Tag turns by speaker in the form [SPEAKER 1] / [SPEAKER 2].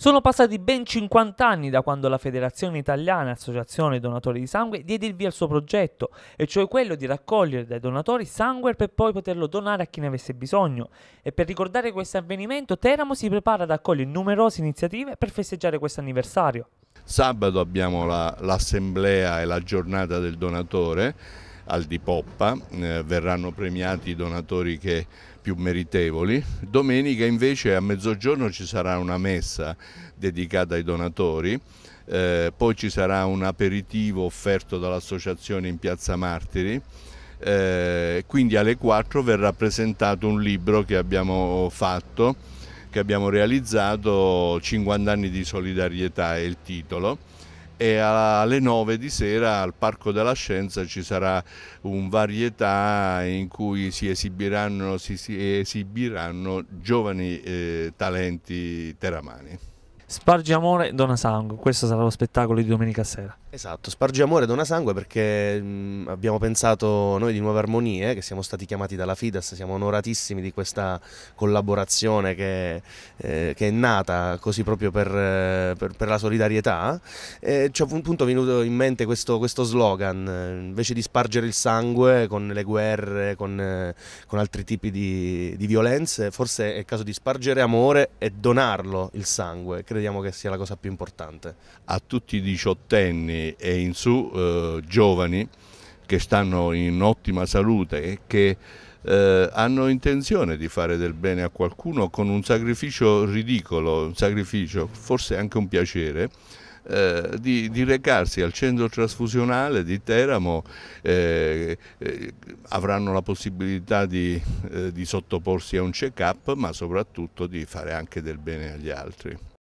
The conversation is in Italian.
[SPEAKER 1] Sono passati ben 50 anni da quando la Federazione Italiana Associazione Donatori di Sangue diede il via al suo progetto, e cioè quello di raccogliere dai donatori sangue per poi poterlo donare a chi ne avesse bisogno. E per ricordare questo avvenimento, Teramo si prepara ad accogliere numerose iniziative per festeggiare questo anniversario.
[SPEAKER 2] Sabato abbiamo l'assemblea e la giornata del donatore al di Poppa, eh, verranno premiati i donatori che più meritevoli. Domenica invece a mezzogiorno ci sarà una messa dedicata ai donatori. Eh, poi ci sarà un aperitivo offerto dall'associazione in Piazza Martiri. Eh, quindi alle 4 verrà presentato un libro che abbiamo fatto, che abbiamo realizzato, 50 anni di solidarietà è il titolo e alle 9 di sera al Parco della Scienza ci sarà un varietà in cui si esibiranno, si, si esibiranno giovani eh, talenti teramani.
[SPEAKER 1] Spargi amore, dona sangue. Questo sarà lo spettacolo di domenica sera.
[SPEAKER 2] Esatto, Spargi amore,
[SPEAKER 3] dona sangue perché mh, mm, abbiamo pensato noi di Nuove Armonie, eh, che siamo stati chiamati dalla FIDAS, siamo onoratissimi di questa collaborazione che, eh, che è nata così proprio per, eh, per, per la solidarietà. E eh, ci è appunto venuto in mente questo, questo, slogan, invece di spargere il sangue con le guerre, con, con altri tipi di, di violenze, forse è il caso di spargere amore e donarlo il sangue. Credo crediamo che sia la cosa più importante.
[SPEAKER 2] A tutti i diciottenni e in su eh, giovani che stanno in ottima salute e che eh, hanno intenzione di fare del bene a qualcuno con un sacrificio ridicolo, un sacrificio forse anche un piacere, eh, di, di, recarsi al centro trasfusionale di Teramo eh, eh, avranno la possibilità di, eh, di sottoporsi a un check-up ma soprattutto di fare anche del bene agli altri.